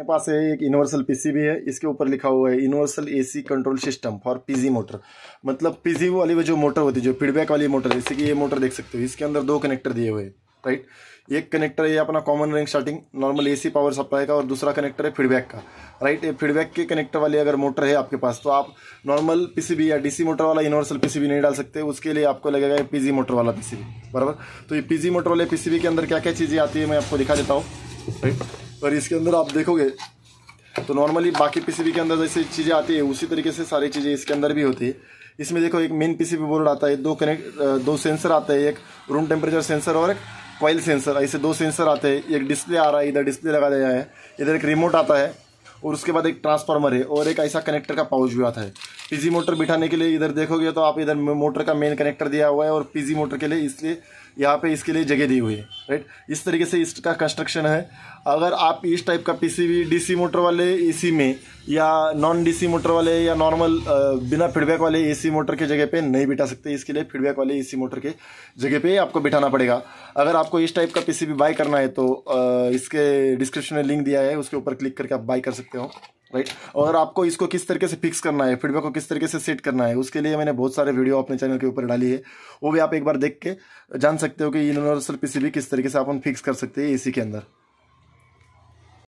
अपने पास है एक यूनिवर्सल पीसी भी है इसके ऊपर लिखा हुआ है universal AC control system for PG motor मतलब पीजी वाली वो जो मोटर होती है जो फीडबैक वाली मोटर जैसे कि ये मोटर देख सकते हो इसके अंदर दो कनेक्टर दिए हुए हैं राइट एक कनेक्टर है अपना common ring starting normal AC power supply का और दूसरा कनेक्टर है फीडबैक का राइट ये फीडबैक के कनेक्टर वाली अगर मोटर है आपके पास तो आप नॉर्मल पीसीबी या डीसी मोटर वाला यूनिवर्सल पीसीबी नहीं डाल सकते उसके लिए आपको लगेगा ये पीजी मोटर वाला पीसीबी बराबर तो ये पीजी मोटर वाले पीसीबी के अंदर क्या क्या चीज़ें आती है मैं आपको दिखा देता हूँ राइट और इसके अंदर आप देखोगे तो नॉर्मली बाकी पीसीबी के अंदर जैसे चीज़ें आती है उसी तरीके से सारी चीज़ें इसके अंदर भी होती है इसमें देखो एक मेन पीसीबी बोर्ड आता है दो कनेक्ट दो सेंसर आता है एक रूम टेम्परेचर सेंसर और एक कॉइल सेंसर ऐसे दो सेंसर आते हैं एक डिस्प्ले आ रहा है इधर डिस्प्ले लगा दिया है इधर एक रिमोट आता है और उसके बाद एक ट्रांसफार्मर है और एक ऐसा कनेक्टर का पाउच भी आता है पीजी मोटर बिठाने के लिए इधर देखोगे तो आप इधर मोटर का मेन कनेक्टर दिया हुआ है और पीजी मोटर के लिए इसलिए यहाँ पे इसके लिए जगह दी हुई है राइट इस तरीके से इसका कंस्ट्रक्शन है अगर आप इस टाइप का पीसीबी डीसी मोटर वाले एसी में या नॉन डीसी मोटर वाले या नॉर्मल बिना फीडबैक वाले एसी मोटर के जगह पे नहीं बिठा सकते इसके लिए फीडबैक वाले एसी मोटर के जगह पे आपको बिठाना पड़ेगा अगर आपको इस टाइप का पीसीबी बाय करना है तो इसके डिस्क्रिप्शन में लिंक दिया है उसके ऊपर क्लिक करके आप बाय कर सकते हो राइट right? और आपको इसको किस तरीके से फिक्स करना है फीडबैक को किस तरीके से सेट करना है उसके लिए मैंने बहुत सारे वीडियो अपने चैनल के ऊपर डाली है वो भी आप एक बार देख के जान सकते हो कि यूनिवर्सल पीसीबी किस तरीके से अपन फिक्स कर सकते हैं एसी के अंदर